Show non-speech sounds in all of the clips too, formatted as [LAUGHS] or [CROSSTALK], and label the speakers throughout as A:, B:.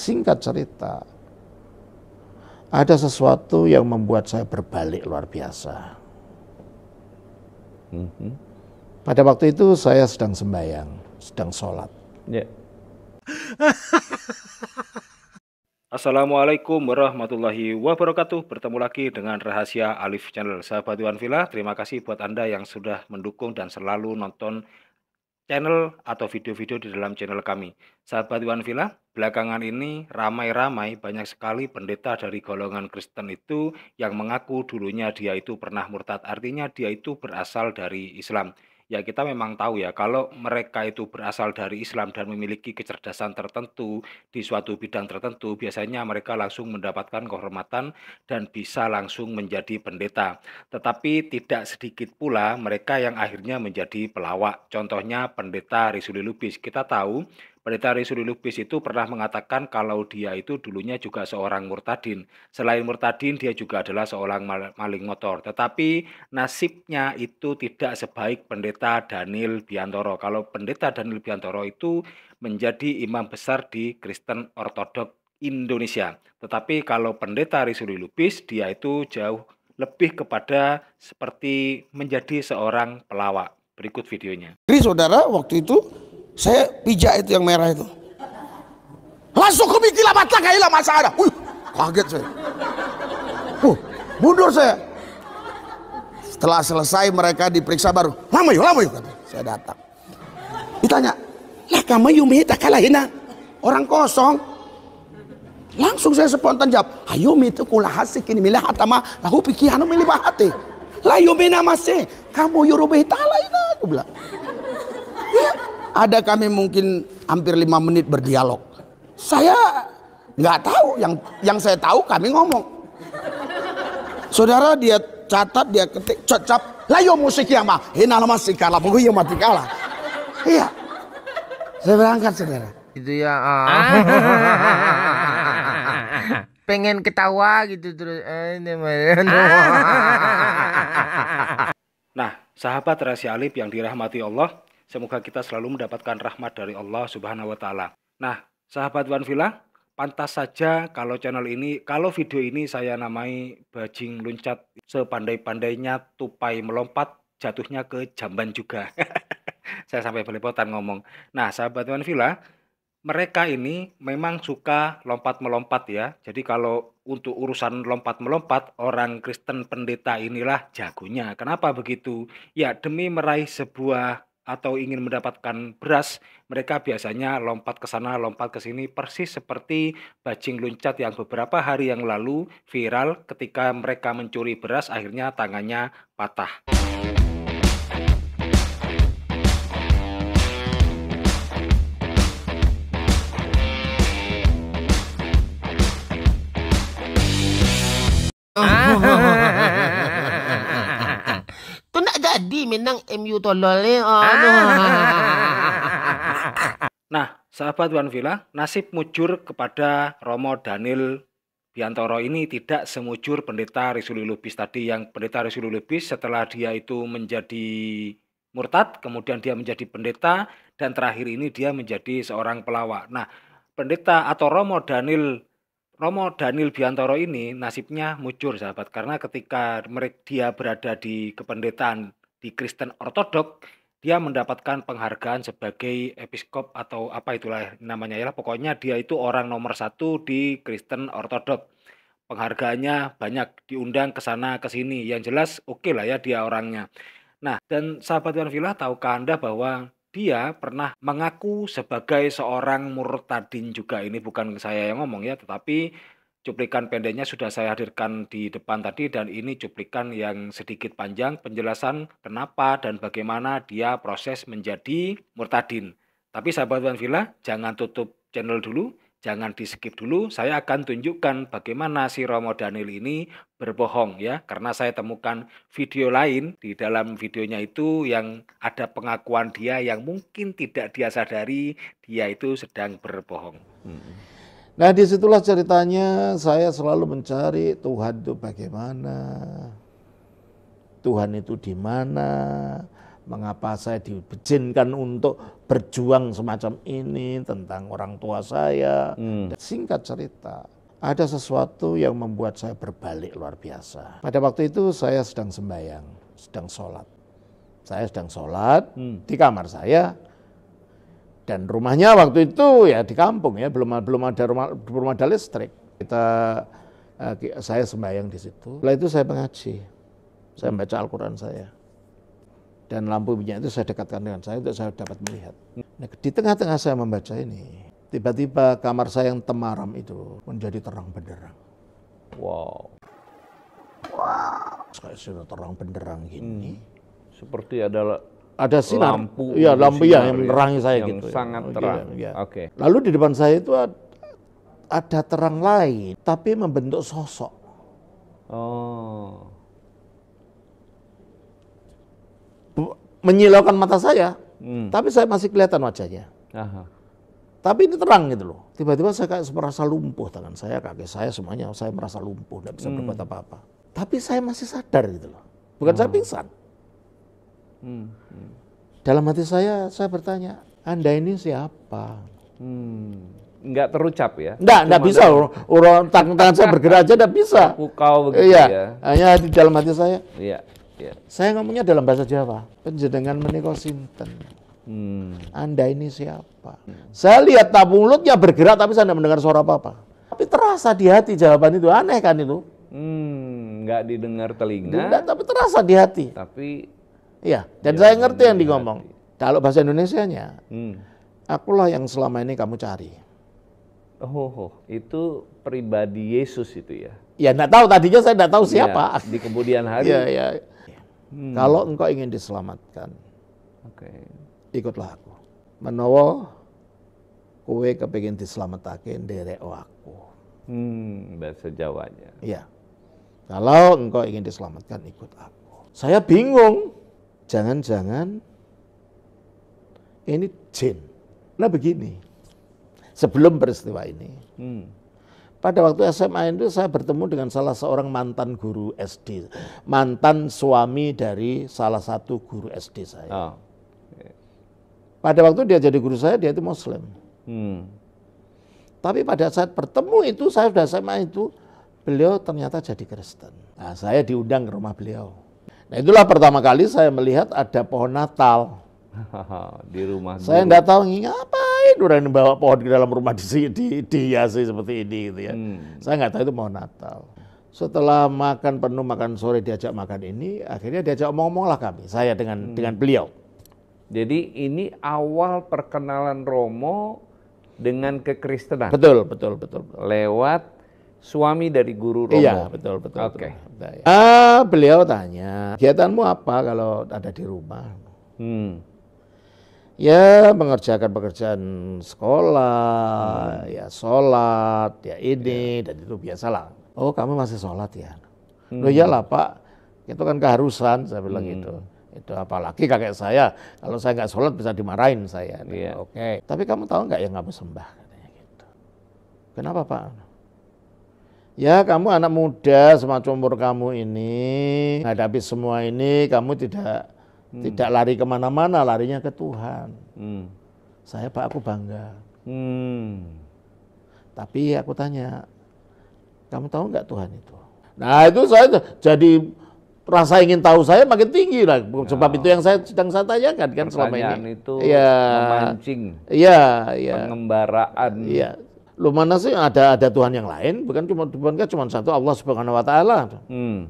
A: Singkat cerita, ada sesuatu yang membuat saya berbalik luar biasa. Mhm. Pada waktu itu saya sedang sembahyang, sedang sholat. Yeah. [LAUGHS]
B: Assalamualaikum warahmatullahi wabarakatuh. Bertemu lagi dengan Rahasia Alif Channel. Sahabat Iwan Villa, terima kasih buat Anda yang sudah mendukung dan selalu nonton channel atau video-video di dalam channel kami. Sahabat Iwan Villa, belakangan ini ramai-ramai banyak sekali pendeta dari golongan Kristen itu yang mengaku dulunya dia itu pernah murtad. Artinya dia itu berasal dari Islam ya kita memang tahu ya kalau mereka itu berasal dari Islam dan memiliki kecerdasan tertentu di suatu bidang tertentu biasanya mereka langsung mendapatkan kehormatan dan bisa langsung menjadi pendeta tetapi tidak sedikit pula mereka yang akhirnya menjadi pelawak contohnya pendeta Risuli Lubis kita tahu Pendeta Risuri Lubis itu pernah mengatakan kalau dia itu dulunya juga seorang murtadin. Selain murtadin, dia juga adalah seorang maling motor. Tetapi nasibnya itu tidak sebaik pendeta Daniel Biantoro. Kalau pendeta Daniel Biantoro itu menjadi imam besar di Kristen Ortodok Indonesia. Tetapi kalau pendeta Risuri Lubis, dia itu jauh lebih kepada seperti menjadi seorang pelawak. Berikut videonya.
A: Jadi saudara waktu itu saya pijak itu yang merah itu. Langsung lah mata kayak hilang masa ada. Uyuh, kaget saya. Uh, mundur saya. Setelah selesai mereka diperiksa baru. Lama yuk, lama yuk. Saya datang. Ditanya, lah kamu yuk kalah ini ya, Orang kosong. Langsung saya spontan jawab, ayo itu kula hasik ini milah atama lahu pikihanu milih anu lah yuk minta masih kamu yurubih ini ya, Aku bilang, ya. Ada kami mungkin hampir lima menit berdialog. Saya nggak tahu yang yang saya tahu kami ngomong. Saudara dia catat dia ketik cocap layo musik ya mah hinal masih kalah pokoknya mati kalah. Iya. Saya berangkat saudara.
B: Itu ya. Ah. ah. [LAUGHS]
A: pengen ketawa gitu terus. Eh, ah.
B: [LAUGHS] Nah, sahabat rahasia Alif yang dirahmati Allah, Semoga kita selalu mendapatkan rahmat dari Allah Subhanahu wa taala. Nah, sahabat Wan Villa, pantas saja kalau channel ini, kalau video ini saya namai bajing luncat sepandai-pandainya tupai melompat jatuhnya ke jamban juga. [LAUGHS] saya sampai belepotan ngomong. Nah, sahabat Wan Villa, mereka ini memang suka lompat-melompat ya. Jadi kalau untuk urusan lompat-melompat, orang Kristen pendeta inilah jagonya. Kenapa begitu? Ya, demi meraih sebuah atau ingin mendapatkan beras, mereka biasanya lompat ke sana, lompat ke sini persis seperti bajing luncat yang beberapa hari yang lalu viral ketika mereka mencuri beras akhirnya tangannya patah.
A: MU tololnya.
B: Oh, ah. Aduh. [LAUGHS] Nah, sahabat Wan Villa, nasib mujur kepada Romo Daniel Biantoro ini tidak semujur pendeta Risuli Lubis tadi yang pendeta Risuli Lubis setelah dia itu menjadi murtad, kemudian dia menjadi pendeta dan terakhir ini dia menjadi seorang pelawak. Nah, pendeta atau Romo Daniel Romo Daniel Biantoro ini nasibnya mujur sahabat karena ketika dia berada di kependetaan di Kristen Ortodok dia mendapatkan penghargaan sebagai episkop atau apa itulah namanya ya pokoknya dia itu orang nomor satu di Kristen Ortodok penghargaannya banyak diundang ke sana ke sini yang jelas oke okay lah ya dia orangnya nah dan sahabat Tuan Villa tahukah anda bahwa dia pernah mengaku sebagai seorang murtadin juga ini bukan saya yang ngomong ya tetapi cuplikan pendeknya sudah saya hadirkan di depan tadi dan ini cuplikan yang sedikit panjang penjelasan kenapa dan bagaimana dia proses menjadi murtadin. Tapi sahabat Wan Villa, jangan tutup channel dulu, jangan di skip dulu. Saya akan tunjukkan bagaimana si Romo Daniel ini berbohong ya, karena saya temukan video lain di dalam videonya itu yang ada pengakuan dia yang mungkin tidak dia sadari dia itu sedang berbohong. Hmm.
A: Nah disitulah ceritanya saya selalu mencari Tuhan itu bagaimana, Tuhan itu di mana, mengapa saya dibejinkan untuk berjuang semacam ini tentang orang tua saya. Hmm. Singkat cerita, ada sesuatu yang membuat saya berbalik luar biasa. Pada waktu itu saya sedang sembahyang, sedang sholat. Saya sedang sholat hmm. di kamar saya dan rumahnya waktu itu ya di kampung ya belum belum ada rumah belum ada listrik kita eh, saya sembahyang di situ setelah itu saya mengaji saya membaca Al-Quran saya dan lampu minyak itu saya dekatkan dengan saya untuk saya dapat melihat nah, di tengah-tengah saya membaca ini tiba-tiba kamar saya yang temaram itu menjadi terang benderang wow wow saya sudah terang benderang gini hmm. seperti ada ada sinar lampu ya lampu iya, sinar, ya, yang menerangi saya yang gitu ya. sangat ya. terang ya, oke okay. lalu di depan saya itu ada, terang lain tapi membentuk sosok
B: oh
A: menyilaukan mata saya
B: hmm. tapi saya masih
A: kelihatan wajahnya Aha. tapi ini terang gitu loh tiba-tiba saya kayak merasa lumpuh tangan saya kaki saya semuanya saya merasa lumpuh tidak bisa hmm. berbuat apa-apa tapi saya masih sadar gitu loh bukan hmm. saya pingsan Hmm, hmm. Dalam hati saya, saya bertanya, Anda ini siapa? Hmm.
B: Nggak terucap ya? Nggak, nggak bisa. Orang tangan, tangan saya bergerak aja nggak bisa. Pukau begitu iya. ya?
A: Hanya di dalam hati saya.
B: Iya. iya.
A: Saya ngomongnya dalam bahasa Jawa. Penjenengan meniko sinten. Hmm. Anda ini siapa? Hmm. Saya lihat tabung mulutnya bergerak tapi saya tidak mendengar suara apa-apa. Tapi terasa di hati jawaban itu aneh kan itu?
B: Hmm, nggak didengar telinga. Tidak,
A: tapi terasa di hati. Tapi Iya, dan ya, saya ngerti yang iya, digomong. Iya. Kalau bahasa Indonesianya, hmm. akulah yang selama ini kamu cari. Oh, oh, oh, itu pribadi Yesus itu ya?
C: Ya, nggak tahu. Tadinya saya nggak tahu iya, siapa. Ya, di kemudian hari. Iya, iya.
A: Hmm. Kalau engkau ingin diselamatkan, okay. ikutlah aku. Menowo, kue kepingin diselamatkan dari aku.
B: Hmm, bahasa Jawanya.
A: Iya. Kalau engkau ingin diselamatkan, ikut aku. Saya bingung jangan-jangan ini jin. Nah begini, sebelum peristiwa ini, hmm. pada waktu SMA itu saya bertemu dengan salah seorang mantan guru SD, mantan suami dari salah satu guru SD saya. Oh. Pada waktu dia jadi guru saya, dia itu Muslim. Hmm. Tapi pada saat bertemu itu, saya sudah SMA itu, beliau ternyata jadi Kristen. Nah, saya diundang ke rumah beliau. Nah itulah pertama kali saya melihat ada pohon Natal. [LAUGHS] di rumah. Saya nggak tahu ngapain orang bawa pohon ke dalam rumah di di sih seperti ini gitu ya. Hmm. Saya nggak tahu itu pohon Natal. Setelah makan penuh makan sore diajak makan ini, akhirnya diajak omong-omong lah kami. Saya dengan hmm. dengan beliau.
B: Jadi ini awal perkenalan Romo dengan kekristenan. Betul, betul, betul. betul. Lewat suami dari guru iya, Romo. Iya, betul betul. Oke. Okay. Ah, iya.
A: eh, beliau tanya, kegiatanmu apa kalau ada di rumah? Hmm. Ya, mengerjakan pekerjaan sekolah, hmm. ya sholat, ya ini ya. dan itu biasalah. Oh, kamu masih sholat ya? Hmm. Loh iyalah Pak, itu kan keharusan, saya bilang hmm. gitu. Itu apalagi kakek saya, kalau saya nggak sholat bisa dimarahin saya. Nah, iya. Oke. Okay. Tapi kamu tahu nggak yang nggak sembah? Katanya gitu. Kenapa Pak? Ya kamu anak muda semacam umur kamu ini menghadapi semua ini kamu tidak hmm. tidak lari kemana-mana larinya ke Tuhan. Hmm. Saya pak aku bangga. Hmm. Tapi aku tanya kamu tahu nggak Tuhan itu? Nah itu saya jadi rasa ingin tahu saya makin tinggi lah sebab oh. itu yang saya sedang saya tanyakan kan Pertanyaan selama ini. itu ya. memancing. Iya, iya. Pengembaraan. Iya. Lumana sih ada ada Tuhan yang lain, bukan cuma Tuhan kan cuma satu Allah Subhanahu wa taala. Hmm.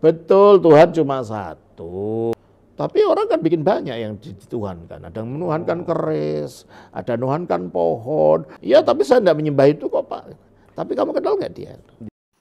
A: Betul, Tuhan cuma satu. Tapi orang kan bikin banyak yang dituhankan. Ada yang menuhankan oh. keris, ada menuhankan pohon. Ya tapi saya tidak menyembah itu kok Pak. Tapi kamu kenal nggak dia?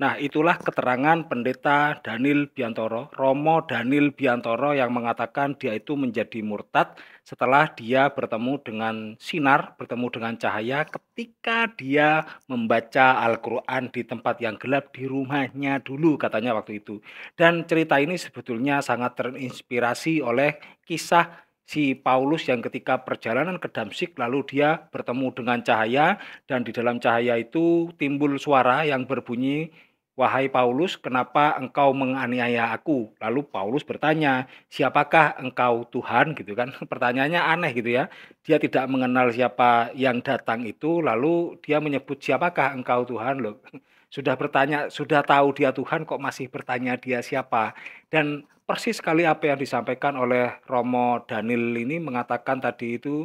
B: Nah, itulah keterangan pendeta Daniel Biantoro, Romo Daniel Biantoro yang mengatakan dia itu menjadi murtad setelah dia bertemu dengan sinar, bertemu dengan cahaya ketika dia membaca Al-Qur'an di tempat yang gelap di rumahnya dulu katanya waktu itu. Dan cerita ini sebetulnya sangat terinspirasi oleh kisah si Paulus yang ketika perjalanan ke Damsik lalu dia bertemu dengan cahaya dan di dalam cahaya itu timbul suara yang berbunyi Wahai Paulus, kenapa engkau menganiaya aku? Lalu Paulus bertanya, siapakah engkau Tuhan? Gitu kan? [LAUGHS] Pertanyaannya aneh gitu ya. Dia tidak mengenal siapa yang datang itu, lalu dia menyebut siapakah engkau Tuhan? Loh, [LAUGHS] sudah bertanya, sudah tahu dia Tuhan, kok masih bertanya dia siapa? Dan persis sekali apa yang disampaikan oleh Romo Daniel ini mengatakan tadi itu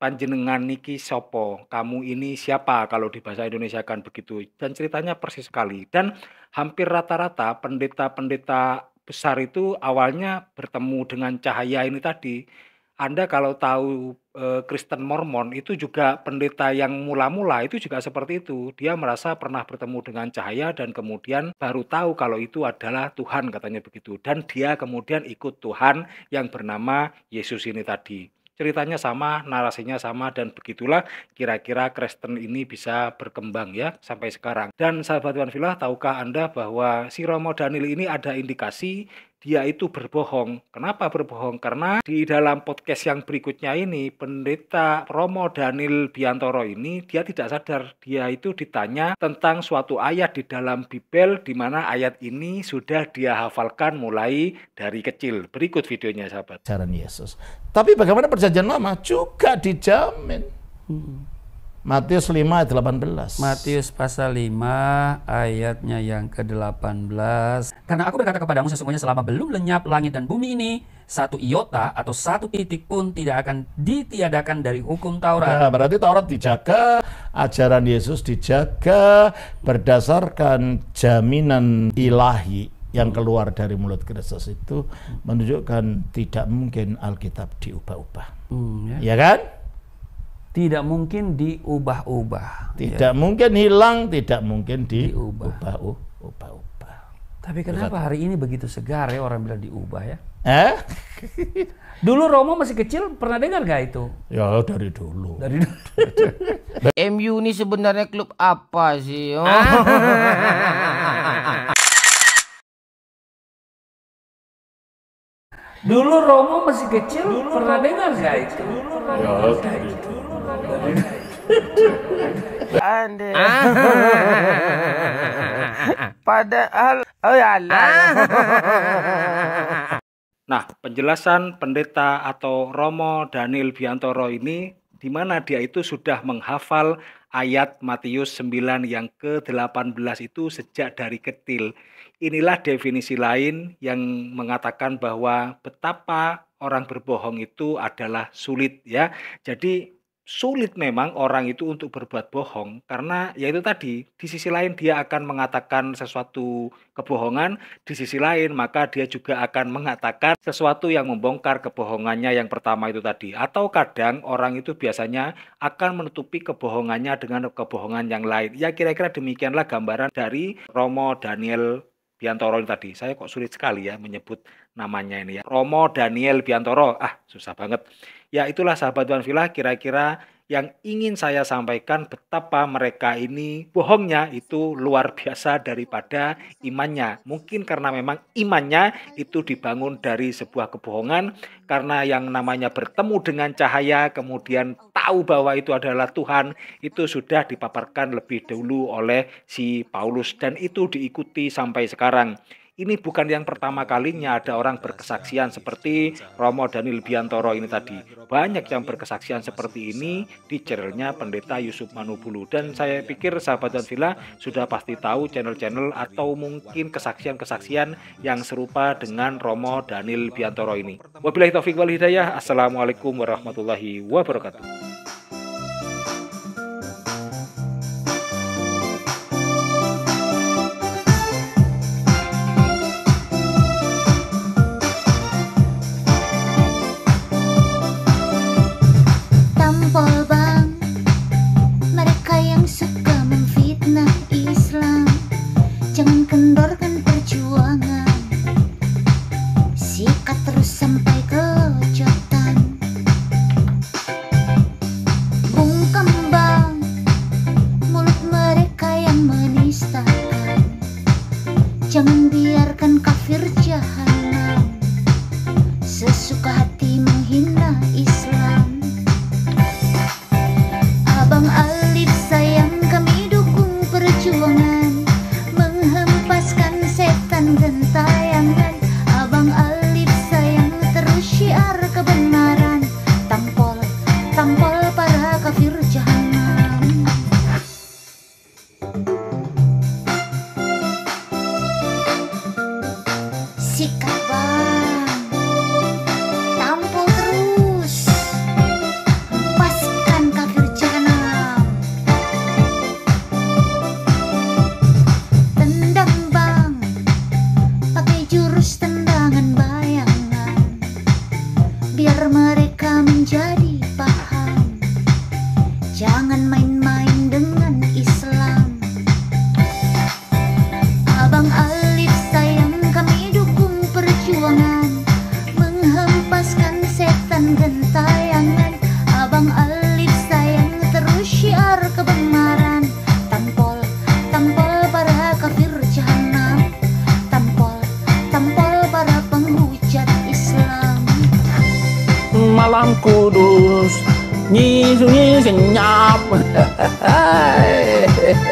B: panjenengan niki sopo, kamu ini siapa kalau di bahasa Indonesia kan begitu. Dan ceritanya persis sekali. Dan hampir rata-rata pendeta-pendeta besar itu awalnya bertemu dengan cahaya ini tadi. Anda kalau tahu eh, Kristen Mormon itu juga pendeta yang mula-mula itu juga seperti itu. Dia merasa pernah bertemu dengan cahaya dan kemudian baru tahu kalau itu adalah Tuhan katanya begitu. Dan dia kemudian ikut Tuhan yang bernama Yesus ini tadi ceritanya sama, narasinya sama dan begitulah kira-kira Kristen ini bisa berkembang ya sampai sekarang. Dan sahabat Wanfilah, tahukah Anda bahwa si Romo Danil ini ada indikasi dia itu berbohong. Kenapa berbohong? Karena di dalam podcast yang berikutnya ini, pendeta Romo Daniel Biantoro ini, dia tidak sadar. Dia itu ditanya tentang suatu ayat di dalam Bibel, di mana ayat ini sudah dia hafalkan mulai dari kecil. Berikut videonya, sahabat.
A: Jalan Yesus. Tapi bagaimana perjanjian lama? Juga dijamin. Hmm. Matius 5 ayat 18. Matius pasal 5 ayatnya yang ke-18. Karena aku berkata kepadamu sesungguhnya selama belum lenyap langit dan bumi ini, satu iota atau satu titik pun tidak akan ditiadakan dari hukum Taurat. Nah, berarti Taurat dijaga, ajaran Yesus dijaga berdasarkan jaminan ilahi yang keluar dari mulut Kristus itu menunjukkan tidak mungkin Alkitab diubah-ubah. Hmm, ya. ya kan? tidak mungkin diubah-ubah. Tidak ya. mungkin hilang, tidak mungkin diubah-ubah. ubah Tapi kenapa Ustaz. hari ini begitu segar ya orang bilang diubah ya? Eh? [LAUGHS] dulu Romo masih kecil pernah dengar gak itu? Ya dari dulu. Dari dulu. [LAUGHS] MU ini sebenarnya klub
B: apa sih? Oh. [LAUGHS]
A: Dulu Romo masih kecil dulu pernah dengar nggak itu? Dulu ya, dari dulu
C: Ande. [LAUGHS]
A: Padahal oh ya
B: Nah, penjelasan pendeta atau Romo Daniel Biantoro ini di mana dia itu sudah menghafal ayat Matius 9 yang ke-18 itu sejak dari kecil. Inilah definisi lain yang mengatakan bahwa betapa orang berbohong itu adalah sulit ya. Jadi sulit memang orang itu untuk berbuat bohong karena ya itu tadi di sisi lain dia akan mengatakan sesuatu kebohongan di sisi lain maka dia juga akan mengatakan sesuatu yang membongkar kebohongannya yang pertama itu tadi atau kadang orang itu biasanya akan menutupi kebohongannya dengan kebohongan yang lain ya kira-kira demikianlah gambaran dari Romo Daniel Biantoro ini tadi. Saya kok sulit sekali ya menyebut namanya ini ya. Romo Daniel Biantoro. Ah, susah banget. Ya itulah sahabat Tuan Villa kira-kira yang ingin saya sampaikan betapa mereka ini bohongnya itu luar biasa daripada imannya. Mungkin karena memang imannya itu dibangun dari sebuah kebohongan karena yang namanya bertemu dengan cahaya kemudian tahu bahwa itu adalah Tuhan itu sudah dipaparkan lebih dulu oleh si Paulus dan itu diikuti sampai sekarang ini bukan yang pertama kalinya ada orang berkesaksian seperti Romo Daniel Biantoro ini tadi. Banyak yang berkesaksian seperti ini di channelnya Pendeta Yusuf Manubulu. Dan saya pikir sahabat dan villa sudah pasti tahu channel-channel atau mungkin kesaksian-kesaksian yang serupa dengan Romo Daniel Biantoro ini. Wabillahi taufiq wal hidayah. Assalamualaikum warahmatullahi wabarakatuh.
C: biarkan kafir jahat